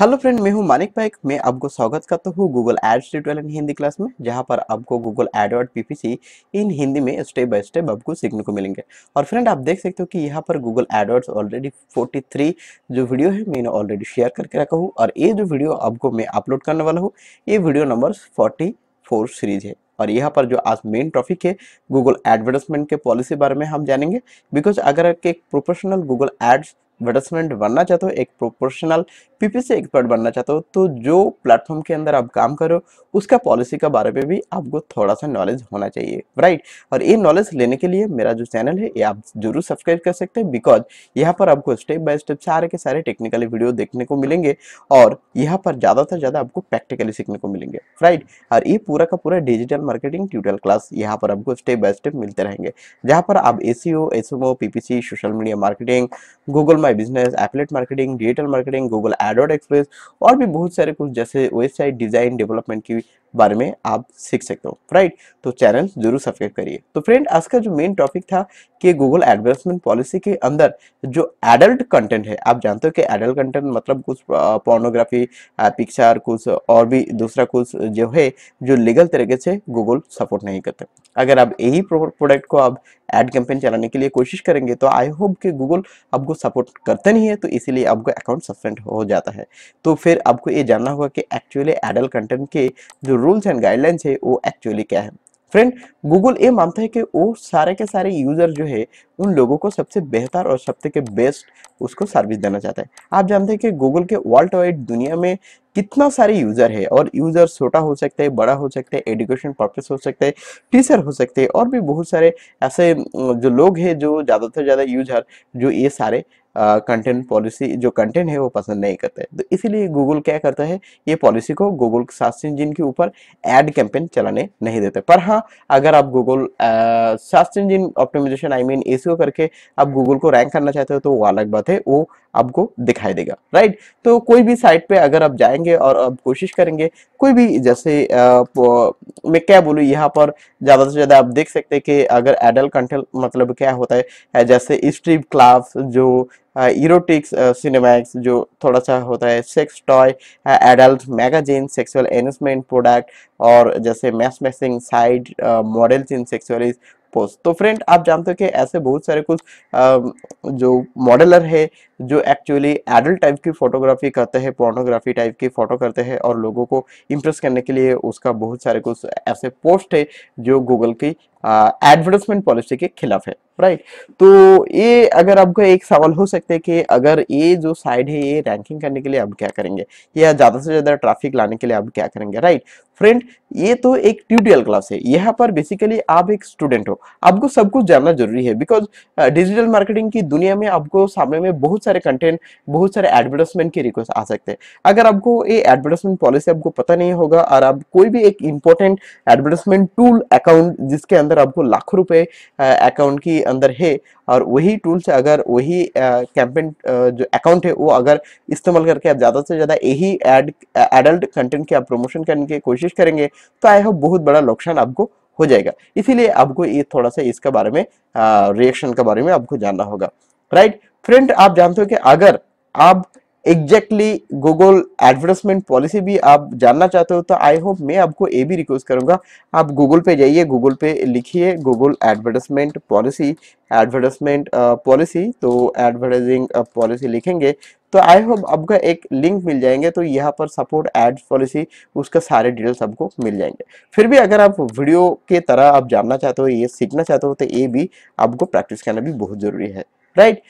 Hello friend मैं हूं मानिक पाइक मैं आपको स्वागत करता हूं Google ads tutorial in Hindi class में जहां पर आपको Google AdWord PPC in Hindi में स्टेप बाय स्टेप आपको सीखने को मिलेंगे और फ्रेंड आप देख सकते हो कि यहां पर गूगल एडवर्ड्स ऑलरेडी 43 जो वीडियो है मैंने ऑलरेडी शेयर करके रखा हूँ और ये जो वीडियो आपको मैं अपलोड करने वाला हूँ ये वीडियो नंबर फोर्टी सीरीज है और यहाँ पर जो आज मेन टॉपिक है गूगल एडवर्टाइजमेंट के पॉलिसी बारे में हम जानेंगे बिकॉज अगर एक प्रोफेशनल गूगल एड्स एडवर्टाइजमेंट बनना चाहते हो एक प्रोपोर्शनल पीपीसी एक्सपर्ट बनना चाहते हो तो जो प्लेटफॉर्म के अंदर आप काम करो उसका पॉलिसी के बारे में भी आपको थोड़ा सा नॉलेज होना चाहिए राइट और ये नॉलेज लेने के लिए मेरा जो चैनल है ये आप जरूर सब्सक्राइब कर सकते हैं बिकॉज यहाँ पर आपको स्टेप बाय स्टेप सारे के सारे टेक्निकली वीडियो देखने को मिलेंगे और यहाँ पर ज़्यादातर ज़्यादा आपको प्रैक्टिकली सीखने को मिलेंगे राइट और ये पूरा का पूरा डिजिटल मार्केटिंग ट्यूटोरियल क्लास यहाँ पर आपको स्टेप बाय स्टेप मिलते रहेंगे जहाँ पर आप A C O social media marketing Google my business applet marketing digital marketing Google advert express और भी बहुत सारे कुछ जैसे वेबसाइट डिजाइन डेवलपमेंट के बारे में आप सीख सकते हो राइट तो चैनल जरूर सब्सक्राइब करिए तो फ्रेंड आज का जो मेन टॉपिक था कि गूगल एडवर्समेंट पॉलिसी के अंदर जो एडल्ट कंटेंट है आप जानते हो कि एडल्ट कंटेंट मतलब कुछ पोर्नोग्राफी पिक्चर कुछ और भी दूसरा कुछ जो है जो लीगल तरीके से गूगल सपोर्ट नहीं करते अगर आप यही प्रोडक्ट को आप एड कैंपेन चलाने के लिए कोशिश करेंगे तो आई होप कि गूगल आपको सपोर्ट करता नहीं है तो इसीलिए आपको अकाउंट सस्पेंड हो जाता है तो फिर आपको ये जानना होगा कि एक्चुअली एडल्ट कंटेंट के जो रूल्स एंड गाइडलाइंस है वो एक्चुअली क्या है फ्रेंड गूगल ये मानता है कि वो सारे के सारे यूजर जो है उन लोगों को सबसे बेहतर और सबसे के बेस्ट उसको सर्विस देना चाहता है आप जानते हैं कि गूगल के वर्ल्ड वाइड दुनिया में कितना सारे यूजर है और यूजर छोटा हो सकता है बड़ा हो सकता है एडुकेशन पर्पस हो सकता है टीचर हो सकते हैं और भी बहुत सारे ऐसे जो लोग हैं जो ज़्यादा से ज़्यादा यूजर जो ये सारे कंटेंट पॉलिसी जो कंटेंट है वो पसंद नहीं करते तो इसीलिए गूगल क्या करता है ये पॉलिसी को गूगल सर्च इंजिन के ऊपर एड कैंपेन चलाने नहीं देते पर हाँ अगर आप Google search engine optimisation I mean SEO करके आप गूगल को रैंक करना चाहते हो तो वो अलग बात है वो आपको दिखाई देगा राइट तो कोई भी साइट पे अगर आप जाएंगे और आप कोशिश करेंगे कोई भी जैसे आ, मैं क्या बोलूँ यहाँ पर ज़्यादा से ज़्यादा आप देख सकते हैं कि अगर एडल्ट कंटेंट मतलब क्या होता है जैसे स्ट्रीप क्लास जो इरोटिक्स हाँ, सिनेमैक्स uh, जो थोड़ा सा होता है sex toy adult magazine sexual enhancement product और जैसे mess messing side models in sexualised post तो फ्रेंड आप जानते हो कि ऐसे बहुत सारे कुछ आ, um, जो मॉडलर है जो एक्चुअली एडल्ट टाइप की फोटोग्राफी करते हैं पोर्नोग्राफी टाइप की फ़ोटो करते हैं और लोगों को इम्प्रेस करने के लिए उसका बहुत सारे कुछ ऐसे पोस्ट है जो गूगल की एडवर्टाइजमेंट uh, पॉलिसी के खिलाफ है राइट तो ये अगर आपको एक सवाल हो सकता है कि अगर ये जो साइड है ये रैंकिंग करने के लिए आप क्या करेंगे या ज़्यादा से ज़्यादा ट्रैफिक लाने के लिए आप क्या करेंगे राइट फ्रेंड ये तो एक ट्यूटोरियल क्लास है यहाँ पर बेसिकली आप एक स्टूडेंट हो आपको सब कुछ जानना जरूरी है बिकॉज डिजिटल मार्केटिंग की दुनिया में आपको सामने में बहुत सारे कंटेंट बहुत सारे एडवर्टाइजमेंट की रिक्वेस्ट आ सकते हैं अगर आपको ये एडवर्टाइजमेंट पॉलिसी आपको पता नहीं होगा और आप कोई भी एक इंपॉर्टेंट एडवर्टाइजमेंट टूल अकाउंट जिसके अंदर आपको लाखों रुपए अकाउंट की अंदर है और वही टूल से अगर वही कैंपेन जो अकाउंट है वो अगर इस्तेमाल करके आप ज़्यादा से ज़्यादा यही एड एडल्ट कंटेंट के आप प्रमोशन करने की कोशिश करेंगे तो आई होप बहुत बड़ा नुकसान आपको हो जाएगा इसीलिए आपको ये थोड़ा सा इसके बारे में रिएक्शन के बारे में आपको जानना होगा राइट फ्रेंड आप जानते हो कि अगर आप एग्जैक्टली गूगल एडवर्टाइजमेंट पॉलिसी भी आप जानना चाहते हो तो आई होप मैं आपको ये भी रिक्वेस्ट करूंगा आप गूगल पे जाइए गूगल पे लिखिए Google advertisement policy advertisement policy तो एडवर्टाइजिंग पॉलिसी लिखेंगे तो आई होप आपका एक लिंक मिल जाएंगे तो यहाँ पर सपोर्ट एड पॉलिसी उसका सारे डिटेल्स आपको मिल जाएंगे फिर भी अगर आप वीडियो के तरह आप जानना चाहते हो ये सीखना चाहते हो तो ये भी आपको प्रैक्टिस करना भी बहुत ज़रूरी है राइट right?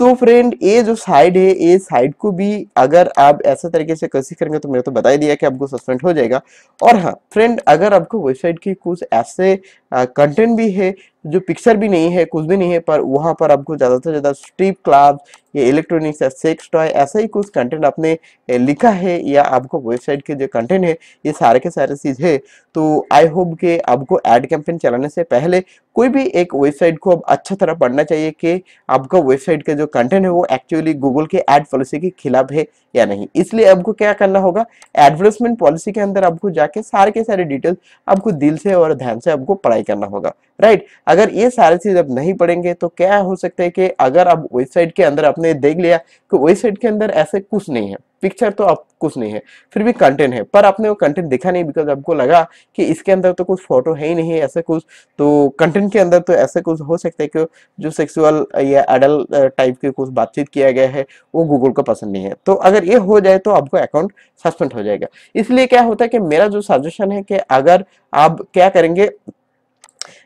तो फ्रेंड ये जो साइड है ये साइड को भी अगर आप ऐसा तरीके से कसी करेंगे तो मैंने तो बता ही दिया कि आपको सस्पेंड हो जाएगा और हाँ फ्रेंड अगर आपको वेबसाइट की कुछ ऐसे कंटेंट भी है जो पिक्चर भी नहीं है कुछ भी नहीं है पर वहाँ पर आपको ज़्यादा से ज़्यादा स्ट्रीप क्लब ये इलेक्ट्रॉनिक्स या सेक्स टॉय ऐसा ही कुछ कंटेंट आपने लिखा है या आपको वेबसाइट के जो कंटेंट है ये सारे के सारे चीज़ है तो आई होप के आपको एड कैंपेन चलाने से पहले कोई भी एक वेबसाइट को अब अच्छा तरह पढ़ना चाहिए कि आपका वेबसाइट का जो कंटेंट है वो एक्चुअली गूगल के एड पॉलिसी के खिलाफ है या नहीं इसलिए आपको क्या करना होगा एडवर्टाइजमेंट पॉलिसी के अंदर आपको जाके सारे के सारे डिटेल्स आपको दिल से और ध्यान से आपको पढ़ाई करना होगा राइट अगर ये सारी चीज अब नहीं पढ़ेंगे तो क्या हो सकता है कि अगर आप वेबसाइट के अंदर आपने देख लिया कि वेबसाइट के अंदर ऐसे कुछ नहीं है पिक्चर तो आप कुछ नहीं है फिर भी कंटेंट है पर आपने वो कंटेंट देखा नहीं बिकॉज आपको लगा कि इसके अंदर तो कुछ फोटो है ही नहीं ऐसे कुछ तो कंटेंट के अंदर तो ऐसे कुछ हो सकता है कि जो सेक्सुअल या एडल्ट टाइप के कुछ बातचीत किया गया है वो गूगल को पसंद नहीं है तो अगर ये हो जाए तो आपको अकाउंट सस्पेंड हो जाएगा इसलिए क्या होता है कि मेरा जो सजेशन है कि अगर आप क्या करेंगे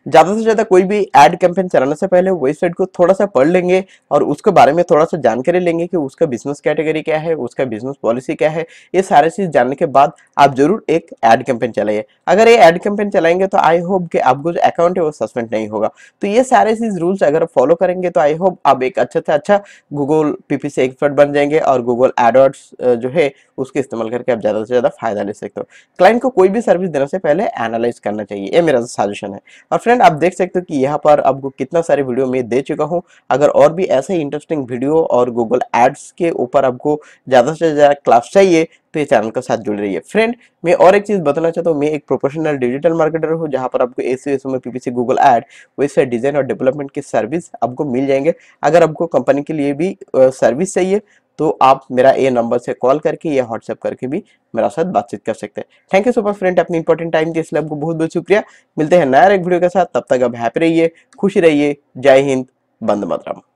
ज़्यादा से ज़्यादा कोई भी एड कैंपेन चलाने से पहले वेबसाइट को थोड़ा सा पढ़ लेंगे और उसके बारे में थोड़ा सा जानकारी लेंगे कि उसका बिजनेस कैटेगरी क्या है उसका बिजनेस पॉलिसी क्या है ये सारे चीज़ जानने के बाद आप जरूर एक एड कैंपेन चलाइए अगर ये एड कैंपेन चलाएंगे तो आई होप कि आपको जो अकाउंट है वो सस्पेंड नहीं होगा तो ये सारे चीज़ रूल्स अगर फॉलो करेंगे तो आई होप आप एक अच्छे से अच्छा गूगल पीपीसी एक्सपर्ट बन जाएंगे और गूगल एडवर्ड्स जो है उसके इस्तेमाल करके आप ज़्यादा से ज़्यादा फायदा ले सकते हो क्लाइंट को कोई भी सर्विस देने से पहले एनालाइज करना चाहिए ये मेरा सजेशन है और फ्रेंड आप देख सकते हो कि यहाँ पर आपको कितना सारे वीडियो मैं दे चुका हूँ अगर और भी ऐसे इंटरेस्टिंग वीडियो और गूगल एड्स के ऊपर आपको ज़्यादा से ज़्यादा क्लास चाहिए तो ये चैनल के साथ जुड़ रही है फ्रेंड मैं और एक चीज़ बताना चाहता हूँ मैं एक प्रोफेशनल डिजिटल मार्केटर हूँ जहाँ पर आपको ए सी में पीपीसी गूगल एड वैसे डिजाइन और डेवलपमेंट की सर्विस आपको मिल जाएंगे अगर आपको कंपनी के लिए भी सर्विस चाहिए तो आप मेरा ये नंबर से कॉल करके या व्हाट्सएप करके भी मेरा साथ बातचीत कर सकते हैं थैंक यू सुपर फ्रेंड अपनी इंपॉर्टेंट टाइम के इसलिए आपको बहुत बहुत शुक्रिया मिलते हैं नया एक वीडियो के साथ तब तक आप हैप्पी रहिए खुश रहिए जय हिंद बंद मतरम